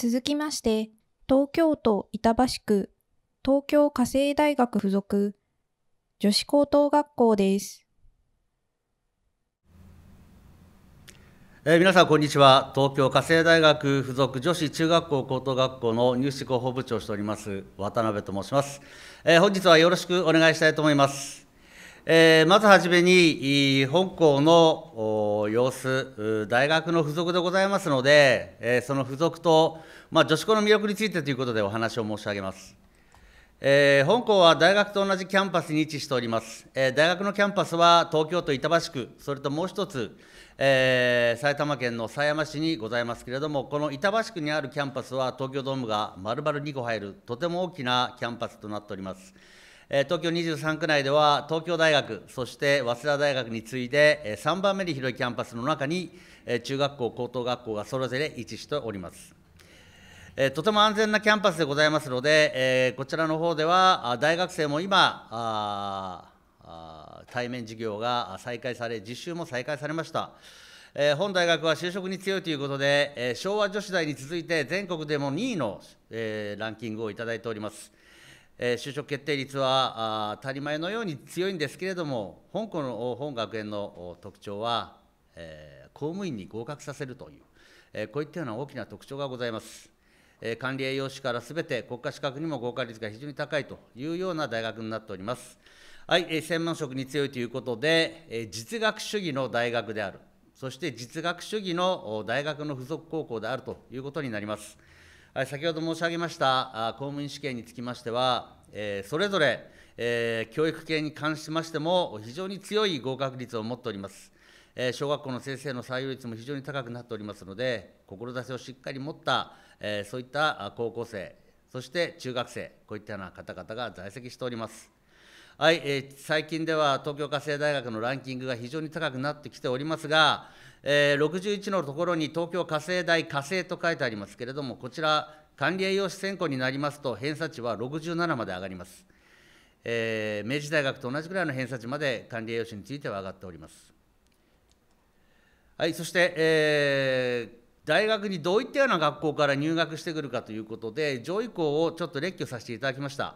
続きまして、東京都板橋区東京家政大学附属女子高等学校です。えー、皆さんこんにちは。東京家政大学附属女子中学校高等学校の入試広報部長をしております渡辺と申します。えー、本日はよろしくお願いしたいと思います。えー、まずはじめに、本校の様子、大学の付属でございますので、えー、その付属と、まあ、女子校の魅力についてということでお話を申し上げます。えー、本校は大学と同じキャンパスに位置しております、えー、大学のキャンパスは東京都板橋区、それともう一つ、えー、埼玉県の狭山市にございますけれども、この板橋区にあるキャンパスは東京ドームが丸々2個入る、とても大きなキャンパスとなっております。え東京23区内では東京大学、そして早稲田大学に次いで、え3番目に広いキャンパスの中に、え中学校、高等学校がそれぞれ位置しております。えとても安全なキャンパスでございますので、えこちらの方では大学生も今対面授業が再開され実習も再開されました。え本大学は就職に強いということで、え昭和女子大に続いて全国でも2位の、えランキングをいただいております。え就職決定率は当たり前のように強いんですけれども、香港の本学園の特徴は、え公務員に合格させるという、えこういったような大きな特徴がございます。え管理栄養士からすべて国家資格にも合格率が非常に高いというような大学になっております。はい、え専門職に強いということで、え実学主義の大学である、そして実学主義の大学の付属高校であるということになります。先ほど申し上げました公務員試験につきましては、それぞれ教育系に関しましても、非常に強い合格率を持っております。小学校の先生の採用率も非常に高くなっておりますので、志をしっかり持った、そういった高校生、そして中学生、こういったような方々が在籍しております。はい、えー、最近では東京家政大学のランキングが非常に高くなってきておりますが、えー、61のところに東京火星大火星と書いてありますけれども、こちら、管理栄養士専攻になりますと、偏差値は67まで上がります。えー、明治大学と同じくらいの偏差値まで管理栄養士については上がっております。はい、そして、えー、大学にどういったような学校から入学してくるかということで、上位校をちょっと列挙させていただきました。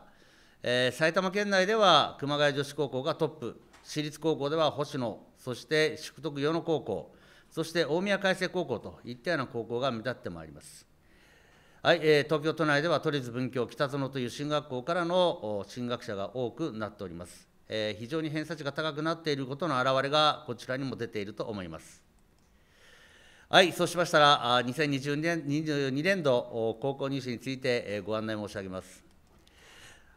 えー、埼玉県内では熊谷女子高校がトップ、私立高校では星野、そして淑徳与野高校、そして大宮開成高校といったような高校が目立ってまいります。はいえ東京都内では都立文京北園という進学校からの進学者が多くなっております。え非常に偏差値が高くなっていることの表れがこちらにも出ていると思います。はい、そうしましたら、2022年年度高校入試についてご案内申し上げます。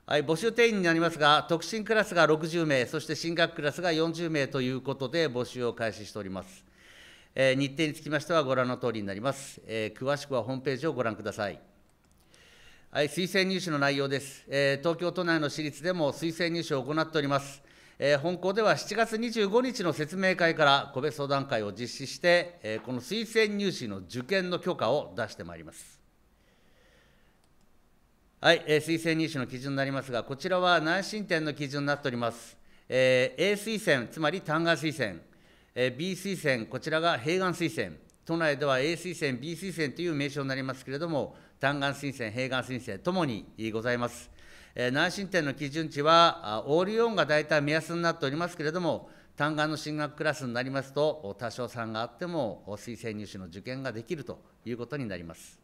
はい、募集定員になりますが、特進クラスが60名、そして進学クラスが40名ということで、募集を開始しております。えー、日程につきましてはご覧のとおりになります、えー、詳しくはホームページをご覧ください。はい、推薦入試の内容です、えー、東京都内の私立でも推薦入試を行っております、えー、本校では7月25日の説明会から個別相談会を実施して、えー、この推薦入試の受験の許可を出してまいりますはい、えー、推薦入試の基準になりますがこちらは内申点の基準になっております、えー、A 推薦つまり単眼推薦え B 推薦、こちらが併願推薦、都内では A 推薦、B 推薦という名称になりますけれども、単眼推薦、併願推薦ともにございます。え内申点の基準値は、オール4が大体目安になっておりますけれども、単眼の進学クラスになりますと、多少差があっても推薦入試の受験ができるということになります。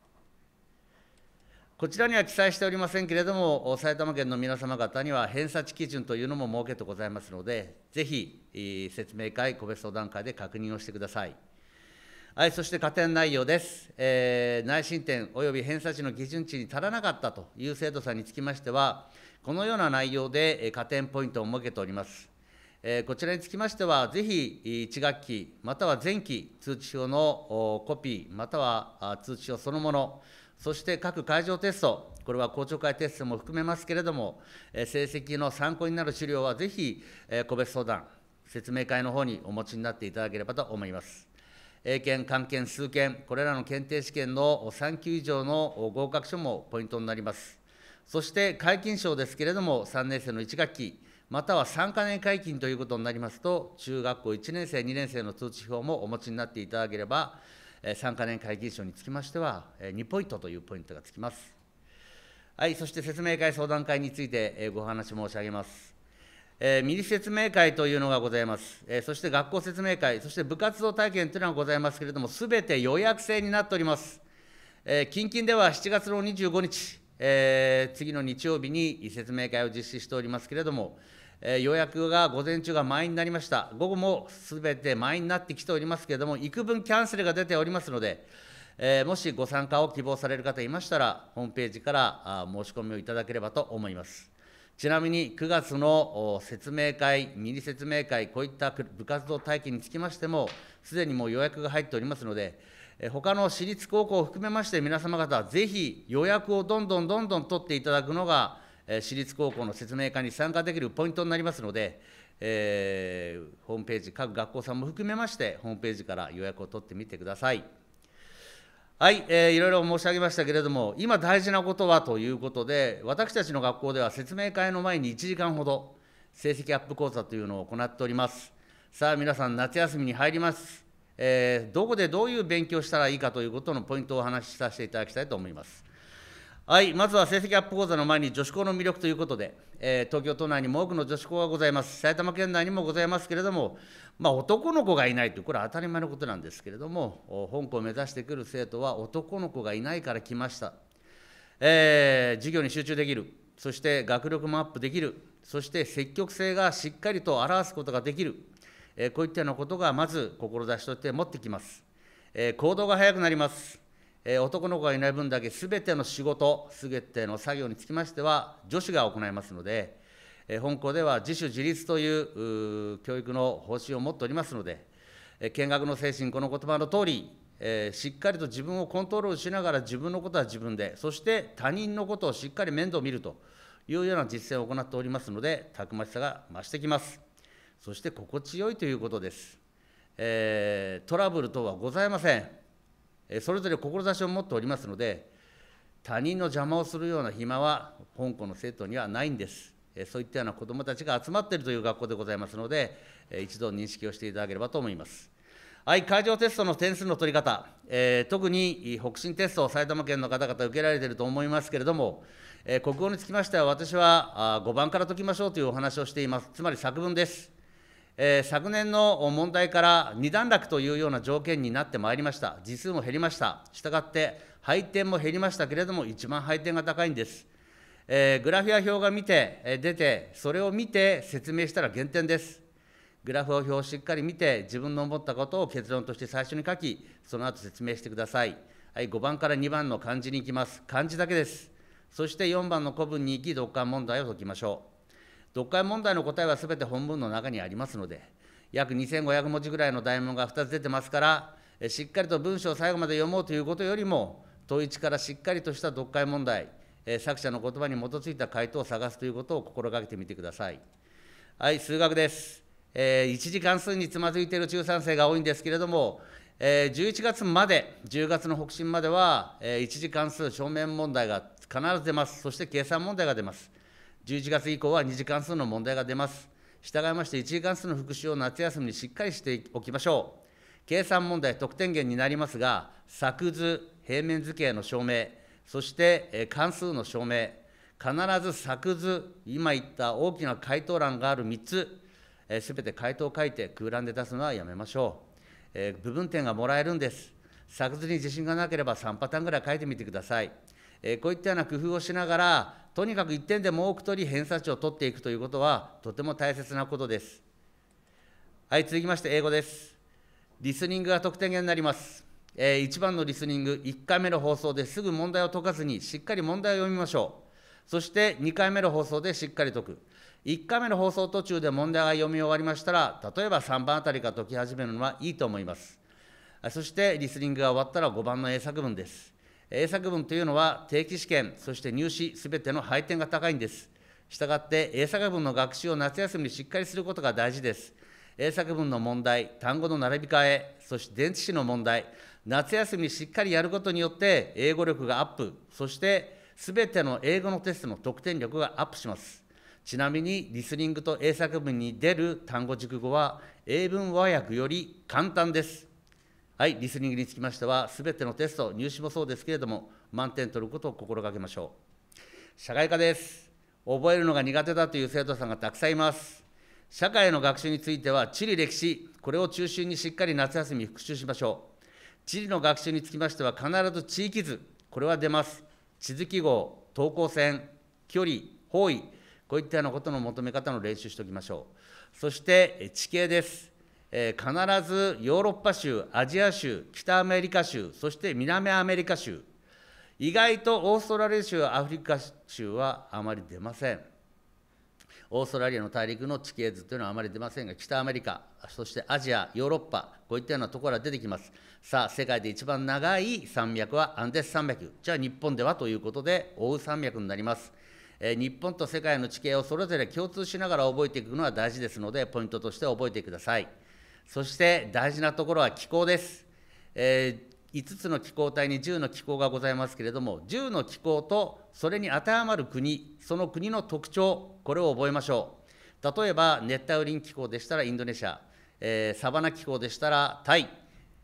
こちらには記載しておりませんけれども、埼玉県の皆様方には偏差値基準というのも設けてございますので、ぜひ説明会、個別相談会で確認をしてください。はい、そして加点内容です、えー、内申点及び偏差値の基準値に足らなかったという制度んにつきましては、このような内容で加点ポイントを設けております。えこちらにつきましては、ぜひ1学期、または前期通知表のコピー、または通知表そのもの、そして各会場テスト、これは公聴会テストも含めますけれども、成績の参考になる資料はぜひ、個別相談、説明会の方にお持ちになっていただければと思います。英検、漢検、数検、これらの検定試験の3級以上の合格書もポイントになります。そして解禁賞ですけれども、3年生の1学期、または3か年解禁ということになりますと、中学校1年生、2年生の通知表もお持ちになっていただければ、3カ年会議所につきましては、2ポイントというポイントがつきます。はい、そして説明会、相談会についてご話申し上げます。えー、ミリ説明会というのがございます、えー、そして学校説明会、そして部活動体験というのがございますけれども、すべて予約制になっております。えー、近々では7月の25日、えー、次の日曜日に説明会を実施しておりますけれども、えー、予約が午前中が満員になりました、午後もすべて満員になってきておりますけれども、幾分キャンセルが出ておりますので、えー、もしご参加を希望される方いましたら、ホームページから申し込みをいただければと思います。ちなみに9月の説明会、ミニ説明会、こういった部活動体験につきましても、すでにもう予約が入っておりますので、他の私立高校を含めまして、皆様方、ぜひ予約をどんどんどんどん取っていただくのが、私立高校の説明会に参加できるポイントになりますので、えー、ホームページ、各学校さんも含めまして、ホームページから予約を取ってみてください。はい、えー、いろいろ申し上げましたけれども、今大事なことはということで、私たちの学校では説明会の前に1時間ほど、成績アップ講座というのを行っております。さあ、皆さん、夏休みに入ります。えー、どこでどういう勉強したらいいかということのポイントをお話しさせていただきたいと思います。はい、まずは成績アップ講座の前に女子校の魅力ということで、えー、東京都内にも多くの女子校がございます、埼玉県内にもございますけれども、まあ、男の子がいないという、これは当たり前のことなんですけれども、本校を目指してくる生徒は男の子がいないから来ました、えー、授業に集中できる、そして学力もアップできる、そして積極性がしっかりと表すことができる、えー、こういったようなことがまず志として持ってきます。え行動が早くなりますえー、男の子がいない分だけ全ての仕事全ての作業につきましては女子が行いますので、えー、本校では自主自立という教育の方針を持っておりますので、えー、見学の精神この言葉の通り、えー、しっかりと自分をコントロールしながら自分のことは自分でそして他人のことをしっかり面倒を見るというような実践を行っておりますのでたくましさが増してきますそして心地よいということです、えー、トラブル等はございませんそれぞれ志を持っておりますので、他人の邪魔をするような暇は本校の生徒にはないんです。そういったような子どもたちが集まっているという学校でございますので、一度認識をしていただければと思います。はい、会場テストの点数の取り方、えー、特に北進テストを埼玉県の方々受けられていると思いますけれども、えー、国語につきましては、私はあ5番から解きましょうというお話をしています、つまり作文です。えー、昨年の問題から2段落というような条件になってまいりました、時数も減りました、したがって配点も減りましたけれども、一番配点が高いんです。えー、グラフや表が見て、えー、出て、それを見て説明したら減点です。グラフを表をしっかり見て、自分の思ったことを結論として最初に書き、その後説明してください。はい、5番から2番の漢字に行きます。漢字だけです。そして4番の古文に行き、読解問題を解きましょう。読解問題の答えはすべて本文の中にありますので、約2500文字ぐらいの題文が2つ出てますから、しっかりと文章を最後まで読もうということよりも、問一からしっかりとした読解問題、作者の言葉に基づいた回答を探すということを心がけてみてください。はい、数学です。えー、一次関数につまずいている中3世が多いんですけれども、えー、11月まで、10月の北進までは、えー、一次関数、正面問題が必ず出ます、そして計算問題が出ます。11月以降は2次関数の問題が出ます。従いまして1次関数の復習を夏休みにしっかりしておきましょう。計算問題得点源になりますが、作図、平面図形の証明、そして関数の証明、必ず作図、今言った大きな回答欄がある3つ、すべて回答を書いて空欄で出すのはやめましょう。え部分点がもらえるんです。作図に自信がなければ3パターンぐらい書いてみてください。えこういったような工夫をしながら、とにかく1点でも多く取り、偏差値を取っていくということは、とても大切なことです。はい、続きまして、英語です。リスニングが得点源になります。え1番のリスニング、1回目の放送ですぐ問題を解かずに、しっかり問題を読みましょう。そして2回目の放送でしっかり解く。1回目の放送途中で問題が読み終わりましたら、例えば3番あたりが解き始めるのはいいと思います。そしてリスニングが終わったら5番の英作文です。英作文というのは定期試験、そして入試、すべての配点が高いんです。したがって、英作文の学習を夏休みにしっかりすることが大事です。英作文の問題、単語の並び替え、そして電池詞の問題、夏休みにしっかりやることによって、英語力がアップ、そしてすべての英語のテストの得点力がアップします。ちなみに、リスニングと英作文に出る単語熟語は、英文和訳より簡単です。はい、リスニングにつきましては、すべてのテスト、入試もそうですけれども、満点取ることを心がけましょう。社会科です。覚えるのが苦手だという生徒さんがたくさんいます。社会の学習については、地理歴史、これを中心にしっかり夏休み復習しましょう。地理の学習につきましては、必ず地域図、これは出ます。地図記号、等高線、距離、方位、こういったようなことの求め方の練習しておきましょう。そして地形です。え必ずヨーロッパ州、アジア州、北アメリカ州、そして南アメリカ州、意外とオーストラリア州、アフリカ州はあまり出ません。オーストラリアの大陸の地形図というのはあまり出ませんが、北アメリカ、そしてアジア、ヨーロッパ、こういったようなところが出てきます。さあ、世界で一番長い山脈はアンデス山脈、じゃあ日本ではということで、奥羽山脈になります。え日本と世界の地形をそれぞれ共通しながら覚えていくのは大事ですので、ポイントとして覚えてください。そして大事なところは気候です、えー、5つの気候帯に10の気候がございますけれども10の気候とそれに当てはまる国その国の特徴これを覚えましょう例えば熱帯雨林気候でしたらインドネシア、えー、サバナ気候でしたらタイ、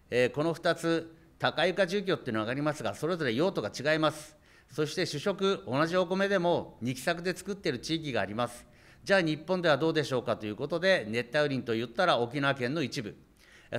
えー、この2つ高床住居っていうのがありますがそれぞれ用途が違いますそして主食同じお米でも二期作で作っている地域がありますじゃあ日本ではどうでしょうかということで、熱帯雨林といったら沖縄県の一部、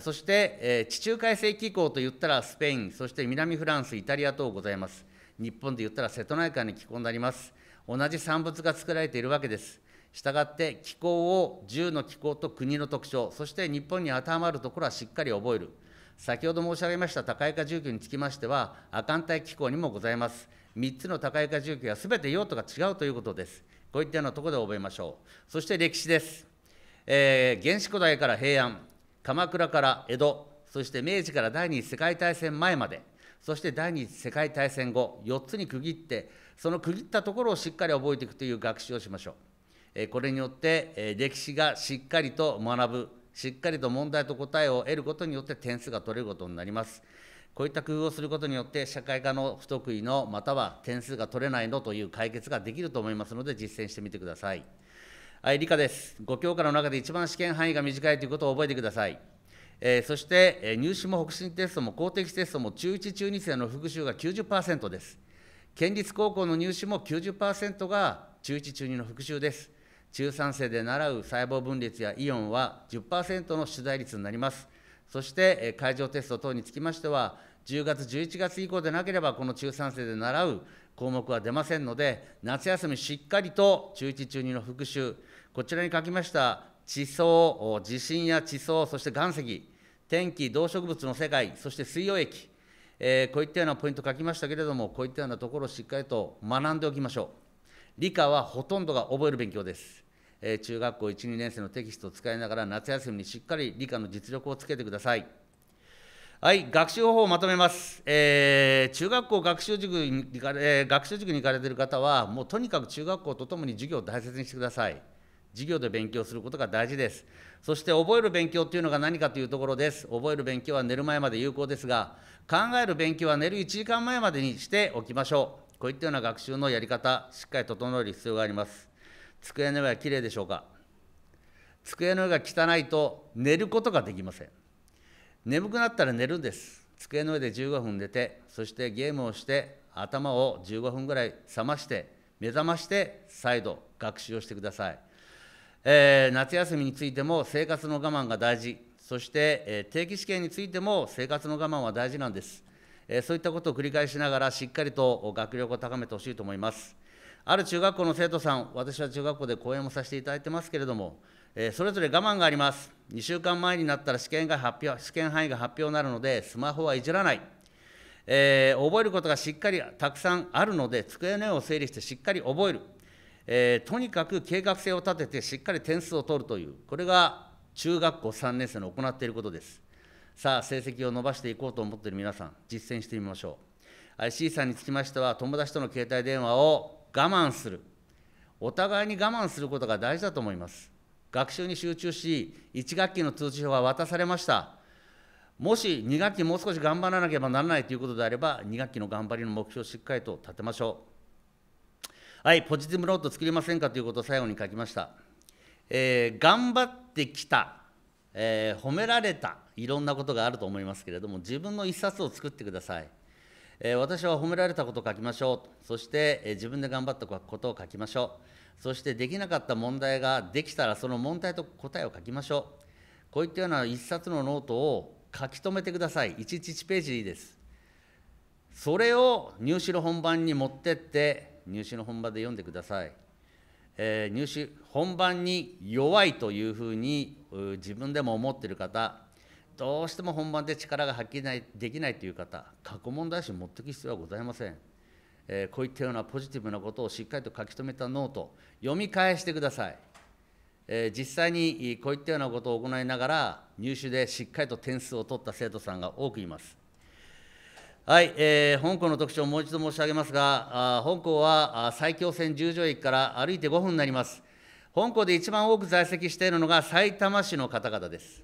そして地中海性気候といったらスペイン、そして南フランス、イタリア等ございます。日本で言ったら瀬戸内海の気候になります。同じ産物が作られているわけです。したがって気候を10の気候と国の特徴、そして日本に当てはまるところはしっかり覚える。先ほど申し上げました高床住居につきましては、亜寒帯気候にもございます。3つの高床住居はすべて用途が違うということです。こういったようなところで覚えましょう。そして歴史です。えー、原始古代から平安、鎌倉から江戸、そして明治から第二次世界大戦前まで、そして第二次世界大戦後、4つに区切って、その区切ったところをしっかり覚えていくという学習をしましょう。えー、これによって、えー、歴史がしっかりと学ぶ、しっかりと問題と答えを得ることによって点数が取れることになります。こういった工夫をすることによって、社会科の不得意の、または点数が取れないのという解決ができると思いますので、実践してみてください。はい、理科です。5教科の中で一番試験範囲が短いということを覚えてください。えー、そして、え入試も北進テストも公的テストも中1、中2生の復習が90%です。県立高校の入試も90%が中1、中2の復習です。中3生で習う細胞分裂やイオンは10%の取材率になります。そして会場テスト等につきましては、10月、11月以降でなければ、この中3世で習う項目は出ませんので、夏休みしっかりと中1、中2の復習、こちらに書きました地層、地震や地層、そして岩石、天気、動植物の世界、そして水溶液、えー、こういったようなポイント書きましたけれども、こういったようなところをしっかりと学んでおきましょう。理科はほとんどが覚える勉強です。えー、中学校1、2年生のテキストを使いながら、夏休みにしっかり理科の実力をつけてください。はい、学習方法をまとめます、えー、中学校学習塾にえー、学習塾に行かれている方は、もうとにかく中学校とともに授業を大切にしてください。授業で勉強することが大事です。そして覚える勉強というのが何かというところです。覚える勉強は寝る前まで有効ですが、考える勉強は寝る1時間前までにしておきましょう。こういったような学習のやり方、しっかり整える必要があります。机の上はきれいでしょうか。机の上が汚いと寝ることができません。眠くなったら寝るんです机の上で15分寝てそしてゲームをして頭を15分ぐらい冷まして目覚まして再度学習をしてください、えー、夏休みについても生活の我慢が大事そして、えー、定期試験についても生活の我慢は大事なんです、えー、そういったことを繰り返しながらしっかりと学力を高めてほしいと思いますある中学校の生徒さん私は中学校で講演もさせていただいてますけれどもえー、それぞれ我慢があります2週間前になったら試験が発表試験範囲が発表になるのでスマホはいじらない、えー、覚えることがしっかりたくさんあるので机の絵を整理してしっかり覚える、えー、とにかく計画性を立ててしっかり点数を取るというこれが中学校3年生の行っていることですさあ成績を伸ばしていこうと思っている皆さん実践してみましょう IC さんにつきましては友達との携帯電話を我慢するお互いに我慢することが大事だと思います学習に集中し、1学期の通知表が渡されました。もし2学期もう少し頑張らなければならないということであれば、2学期の頑張りの目標をしっかりと立てましょう。はい、ポジティブノート作りませんかということを最後に書きました。えー、頑張ってきた、えー、褒められた、いろんなことがあると思いますけれども、自分の一冊を作ってください。え私は褒められたことを書きましょうそして、え自分で頑張ったことを書きましょうそしてできなかった問題ができたらその問題と答えを書きましょうこういったような一冊のノートを書き留めてください1 1ページでいいですそれを入試の本番に持ってって入試の本番で読んでください、えー、入試本番に弱いというふうに自分でも思ってる方どうしても本番で力が発揮ないできないという方過去問題集持っていく必要はございません、えー、こういったようなポジティブなことをしっかりと書き留めたノート読み返してください、えー、実際にこういったようなことを行いながら入試でしっかりと点数を取った生徒さんが多くいますはい、えー、本校の特徴をもう一度申し上げますが、あ本校は埼京線十条駅から歩いて5分になります。本校で一番多く在籍しているのがさいたま市の方々です。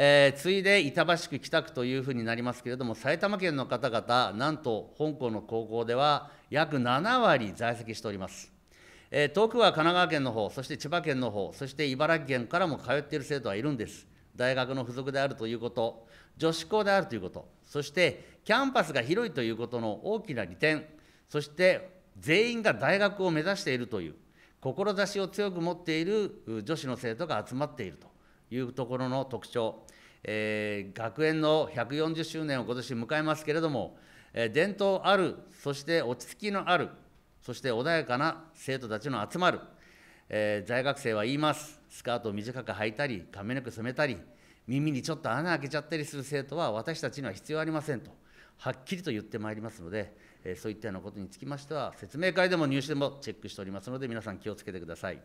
えー、ついで板橋区北区というふうになりますけれども、埼玉県の方々、なんと本校の高校では約7割在籍しております。えー、遠くは神奈川県の方、そして千葉県の方、そして茨城県からも通っている生徒はいるんです。大学の付属であるということ、女子校であるということ、そしてキャンパスが広いということの大きな利点、そして全員が大学を目指しているという、志を強く持っている女子の生徒が集まっていると。いうところの特徴、えー、学園の140周年を今年迎えますけれども、えー、伝統ある、そして落ち着きのある、そして穏やかな生徒たちの集まる、えー、在学生は言います、スカートを短く履いたり、髪の毛染めたり、耳にちょっと穴開けちゃったりする生徒は私たちには必要ありませんと、はっきりと言ってまいりますので、えそういったようなことにつきましては、説明会でも入試でもチェックしておりますので、皆さん気をつけてください。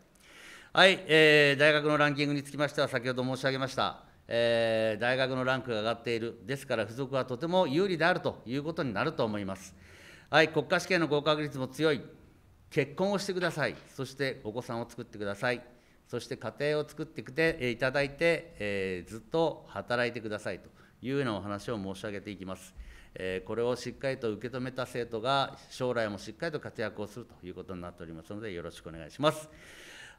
はい、えー、大学のランキングにつきましては、先ほど申し上げました、えー、大学のランクが上がっている、ですから、付属はとても有利であるということになると思います。はい、国家試験の合格率も強い、結婚をしてください、そしてお子さんを作ってください、そして家庭を作ってきていただいて、えー、ずっと働いてくださいというようなお話を申し上げていきます。これをしっかりと受け止めた生徒が将来もしっかりと活躍をするということになっておりますのでよろしくお願いします。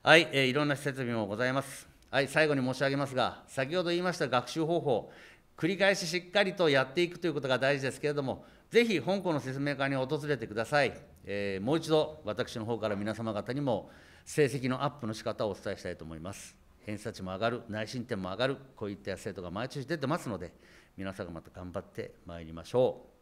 はい、えー、いろんな設備もございます。はい、最後に申し上げますが、先ほど言いました学習方法、繰り返ししっかりとやっていくということが大事ですけれども、ぜひ本校の説明会に訪れてください。えー、もう一度、私の方から皆様方にも、成績のアップの仕方をお伝えしたいと思います。偏差値も上がる、内申点も上がる、こういった生徒が毎年出てますので、皆様方頑張ってまいりましょう。